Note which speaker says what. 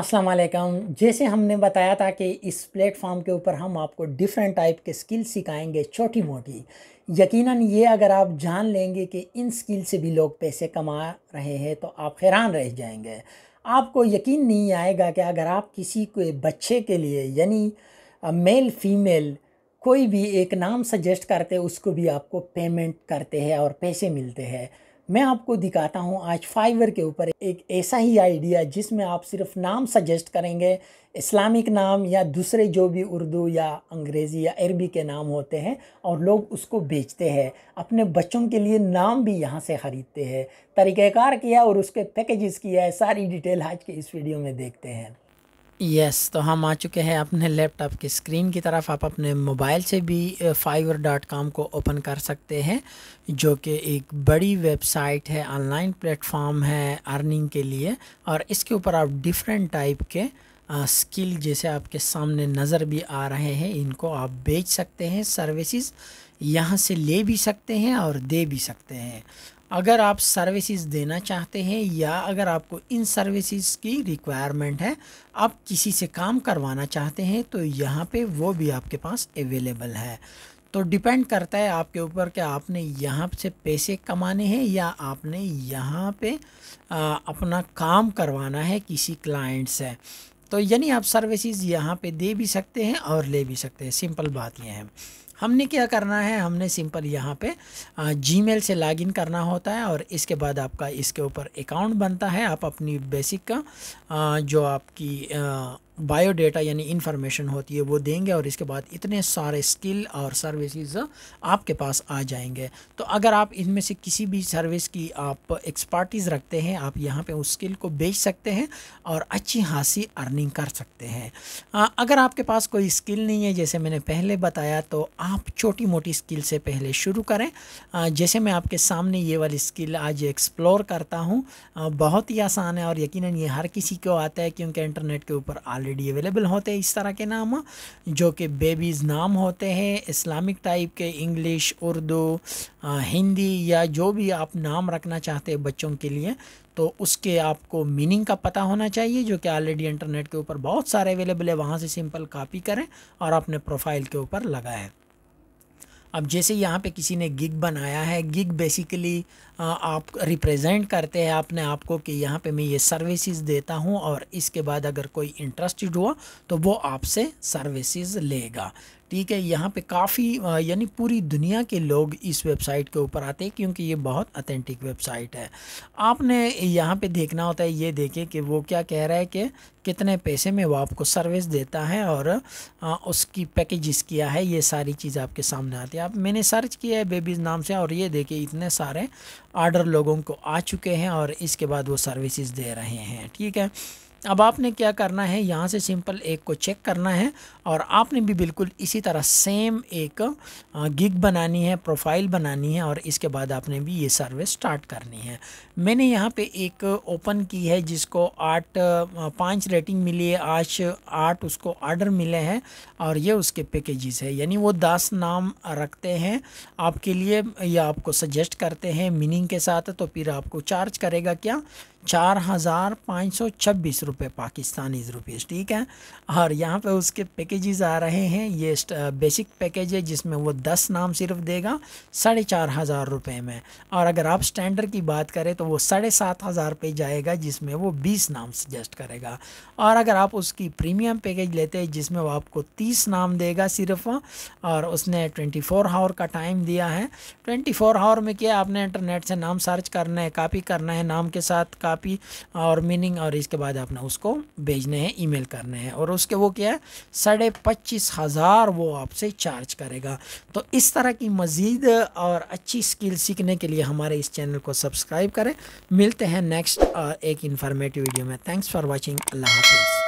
Speaker 1: अस्सलाम वालेकुम जैसे हमने बताया था कि इस प्लेटफॉर्म के ऊपर हम आपको डिफरेंट टाइप के स्किल सिखाएंगे छोटी मोटी यकीनन ये अगर आप जान लेंगे कि इन स्किल से भी लोग पैसे कमा रहे हैं तो आप हैरान रह जाएंगे आपको यकीन नहीं आएगा कि अगर आप किसी को बच्चे के लिए यानी मेल फीमेल कोई भी एक नाम सजेस्ट करते उसको भी आपको पेमेंट करते हैं और पैसे मिलते हैं मैं आपको दिखाता हूँ आज फाइवर के ऊपर एक ऐसा ही आइडिया जिसमें आप सिर्फ नाम सजेस्ट करेंगे इस्लामिक नाम या दूसरे जो भी उर्दू या अंग्रेज़ी या अरबी के नाम होते हैं और लोग उसको बेचते हैं अपने बच्चों के लिए नाम भी यहाँ से ख़रीदते हैं तरीक़ार किया और उसके पैकेजेस किया है सारी डिटेल आज के इस वीडियो में देखते हैं यस yes, तो हम आ चुके हैं अपने लैपटॉप की स्क्रीन की तरफ आप अपने मोबाइल से भी फाइवर डॉट कॉम को ओपन कर सकते हैं जो कि एक बड़ी वेबसाइट है ऑनलाइन प्लेटफॉर्म है अर्निंग के लिए और इसके ऊपर आप डिफरेंट टाइप के आ, स्किल जैसे आपके सामने नज़र भी आ रहे हैं इनको आप बेच सकते हैं सर्विसेज यहाँ से ले भी सकते हैं और दे भी सकते हैं अगर आप सर्विसेज देना चाहते हैं या अगर आपको इन सर्विसेज की रिक्वायरमेंट है आप किसी से काम करवाना चाहते हैं तो यहाँ पे वो भी आपके पास अवेलेबल है तो डिपेंड करता है आपके ऊपर कि आपने यहाँ से पैसे कमाने हैं या आपने यहाँ पे आ, अपना काम करवाना है किसी क्लाइंट से तो यानी आप सर्विसेज यहाँ पे दे भी सकते हैं और ले भी सकते हैं सिंपल बात यह है हमने क्या करना है हमने सिंपल यहाँ पे जीमेल से लॉगिन करना होता है और इसके बाद आपका इसके ऊपर अकाउंट बनता है आप अपनी बेसिक का जो आपकी बायोडेटा यानी इन्फॉर्मेशन होती है वो देंगे और इसके बाद इतने सारे स्किल और सर्विसेज आपके पास आ जाएंगे तो अगर आप इनमें से किसी भी सर्विस की आप एक्सपर्टीज़ रखते हैं आप यहाँ पे उस स्किल को बेच सकते हैं और अच्छी खासी अर्निंग कर सकते हैं आ, अगर आपके पास कोई स्किल नहीं है जैसे मैंने पहले बताया तो आप छोटी मोटी स्किल से पहले शुरू करें आ, जैसे मैं आपके सामने ये वाली स्किल आज एक्सप्लोर करता हूँ बहुत ही आसान है और यकीन ये हर किसी को आता है क्योंकि इंटरनेट के ऊपर ऑलरेडी ऑलरेडी अवेलेबल होते हैं इस तरह के नाम जो कि बेबीज़ नाम होते हैं इस्लामिक टाइप के इंग्लिश उर्दू हिंदी या जो भी आप नाम रखना चाहते हैं बच्चों के लिए तो उसके आपको मीनिंग का पता होना चाहिए जो कि ऑलरेडी इंटरनेट के ऊपर बहुत सारे अवेलेबल है वहाँ से सिंपल कॉपी करें और अपने प्रोफाइल के ऊपर लगाएं अब जैसे यहाँ पे किसी ने गिग बनाया है गिग बेसिकली आप रिप्रेजेंट करते हैं आपने आपको कि यहाँ पे मैं ये सर्विसेज देता हूँ और इसके बाद अगर कोई इंटरेस्टेड हुआ तो वो आपसे सर्विसेज लेगा ठीक है यहाँ पे काफ़ी यानी पूरी दुनिया के लोग इस वेबसाइट के ऊपर आते हैं क्योंकि ये बहुत अथेंटिक वेबसाइट है आपने यहाँ पे देखना होता है ये देखें कि वो क्या कह रहा है कि कितने पैसे में वो आपको सर्विस देता है और उसकी पैकेजेस किया है ये सारी चीज़ आपके सामने आती है आप मैंने सर्च किया है बेबीज़ नाम से और ये देखिए इतने सारे आर्डर लोगों को आ चुके हैं और इसके बाद वो सर्विसेज दे रहे हैं ठीक है अब आपने क्या करना है यहाँ से सिंपल एक को चेक करना है और आपने भी बिल्कुल इसी तरह सेम एक गिग बनानी है प्रोफाइल बनानी है और इसके बाद आपने भी ये सर्वे स्टार्ट करनी है मैंने यहाँ पे एक ओपन की है जिसको आठ पाँच रेटिंग मिली है आज आठ उसको आर्डर मिले हैं और ये उसके पैकेजेस है यानी वो दस नाम रखते हैं आपके लिए या आपको सजेस्ट करते हैं मीनिंग के साथ तो फिर आपको चार्ज करेगा क्या चार हज़ार पाँच सौ छब्बीस रुपये पाकिस्तानी रुपीज़ ठीक है और यहाँ पे उसके पैकेजेस आ रहे हैं ये बेसिक पैकेज है जिसमें वो दस नाम सिर्फ देगा साढ़े चार हज़ार रुपये में और अगर आप स्टैंडर्ड की बात करें तो वो साढ़े सात हज़ार पे जाएगा जिसमें वो बीस नाम सजेस्ट करेगा और अगर आप उसकी प्रीमियम पैकेज लेते हैं जिसमें वो आपको तीस नाम देगा सिर्फ और उसने ट्वेंटी फोर आवर का टाइम दिया है ट्वेंटी फोर आवर में क्या आपने इंटरनेट से नाम सर्च करना है कापी करना है नाम के साथ का कापी और मीनिंग और इसके बाद आपने उसको भेजने हैं ईमेल करने हैं और उसके वो क्या है साढ़े पच्चीस हज़ार वो आपसे चार्ज करेगा तो इस तरह की मज़ीद और अच्छी स्किल सीखने के लिए हमारे इस चैनल को सब्सक्राइब करें मिलते हैं नेक्स्ट एक इन्फॉर्मेटिव वीडियो में थैंक्स फॉर वॉचिंग अल्लाह हाफिज़